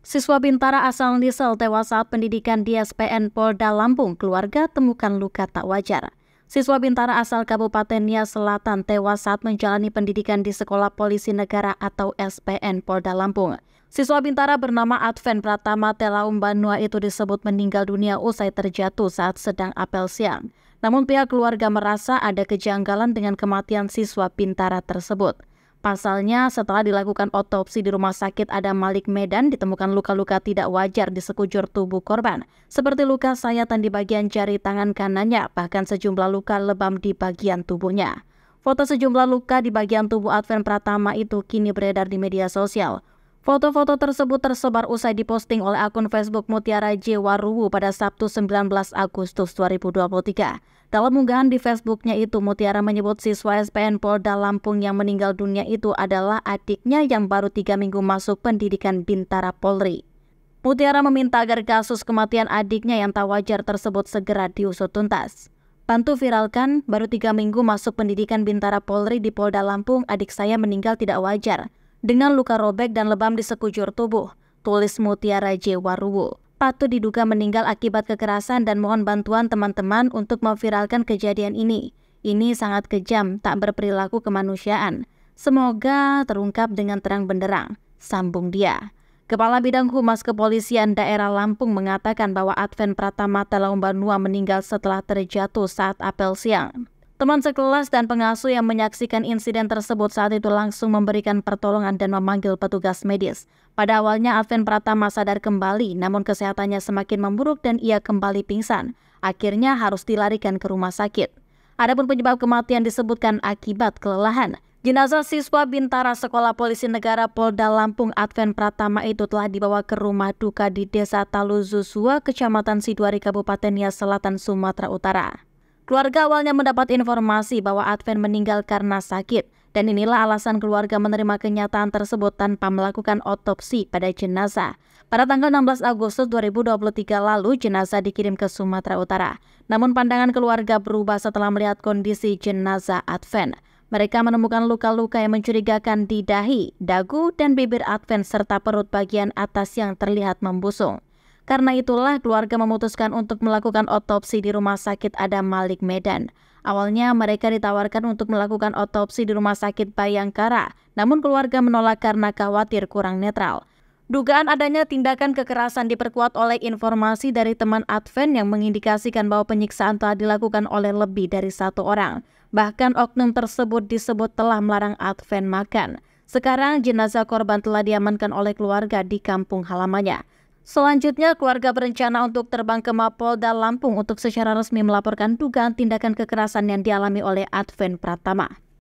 Siswa Bintara asal Nisel tewas saat pendidikan di SPN Polda Lampung, keluarga temukan luka tak wajar. Siswa Bintara asal Kabupaten Nias Selatan tewas saat menjalani pendidikan di Sekolah Polisi Negara atau SPN Polda Lampung. Siswa Bintara bernama Adven Pratama Telaum Banua itu disebut meninggal dunia usai terjatuh saat sedang apel siang. Namun pihak keluarga merasa ada kejanggalan dengan kematian siswa Bintara tersebut. Pasalnya, setelah dilakukan otopsi di rumah sakit ada Malik Medan ditemukan luka-luka tidak wajar di sekujur tubuh korban, seperti luka sayatan di bagian jari tangan kanannya, bahkan sejumlah luka lebam di bagian tubuhnya. Foto sejumlah luka di bagian tubuh Advent Pratama itu kini beredar di media sosial. Foto-foto tersebut tersebar usai diposting oleh akun Facebook Mutiara J. Waruwu pada Sabtu 19 Agustus 2023. Dalam unggahan di Facebooknya itu, Mutiara menyebut siswa SPN Polda Lampung yang meninggal dunia itu adalah adiknya yang baru tiga minggu masuk pendidikan Bintara Polri. Mutiara meminta agar kasus kematian adiknya yang tak wajar tersebut segera diusut tuntas. Pantu viralkan, baru tiga minggu masuk pendidikan Bintara Polri di Polda Lampung, adik saya meninggal tidak wajar dengan luka robek dan lebam di sekujur tubuh, tulis Mutiara J. Waruwo. Patut diduga meninggal akibat kekerasan dan mohon bantuan teman-teman untuk memviralkan kejadian ini. Ini sangat kejam, tak berperilaku kemanusiaan. Semoga terungkap dengan terang benderang, sambung dia. Kepala Bidang Humas Kepolisian Daerah Lampung mengatakan bahwa Advent Pratama Telaumbanua meninggal setelah terjatuh saat apel siang. Teman sekelas dan pengasuh yang menyaksikan insiden tersebut saat itu langsung memberikan pertolongan dan memanggil petugas medis. Pada awalnya Advent Pratama sadar kembali, namun kesehatannya semakin memburuk dan ia kembali pingsan. Akhirnya harus dilarikan ke rumah sakit. Adapun penyebab kematian disebutkan akibat kelelahan. Jenazah siswa Bintara Sekolah Polisi Negara Polda Lampung Advent Pratama itu telah dibawa ke rumah duka di Desa Taluzusua, Kecamatan Sidwari, Kabupaten Nia Selatan, Sumatera Utara. Keluarga awalnya mendapat informasi bahwa Advent meninggal karena sakit, dan inilah alasan keluarga menerima kenyataan tersebut tanpa melakukan otopsi pada jenazah. Pada tanggal 16 Agustus 2023 lalu, jenazah dikirim ke Sumatera Utara. Namun pandangan keluarga berubah setelah melihat kondisi jenazah Advent. Mereka menemukan luka-luka yang mencurigakan di dahi, dagu, dan bibir Advent serta perut bagian atas yang terlihat membusung. Karena itulah keluarga memutuskan untuk melakukan otopsi di Rumah Sakit Adam Malik Medan. Awalnya mereka ditawarkan untuk melakukan otopsi di Rumah Sakit Bayangkara, namun keluarga menolak karena khawatir kurang netral. Dugaan adanya tindakan kekerasan diperkuat oleh informasi dari teman Advent yang mengindikasikan bahwa penyiksaan telah dilakukan oleh lebih dari satu orang. Bahkan oknum tersebut disebut telah melarang Advent makan. Sekarang jenazah korban telah diamankan oleh keluarga di kampung halamannya. Selanjutnya, keluarga berencana untuk terbang ke Mapolda Lampung untuk secara resmi melaporkan dugaan tindakan kekerasan yang dialami oleh Advent Pratama.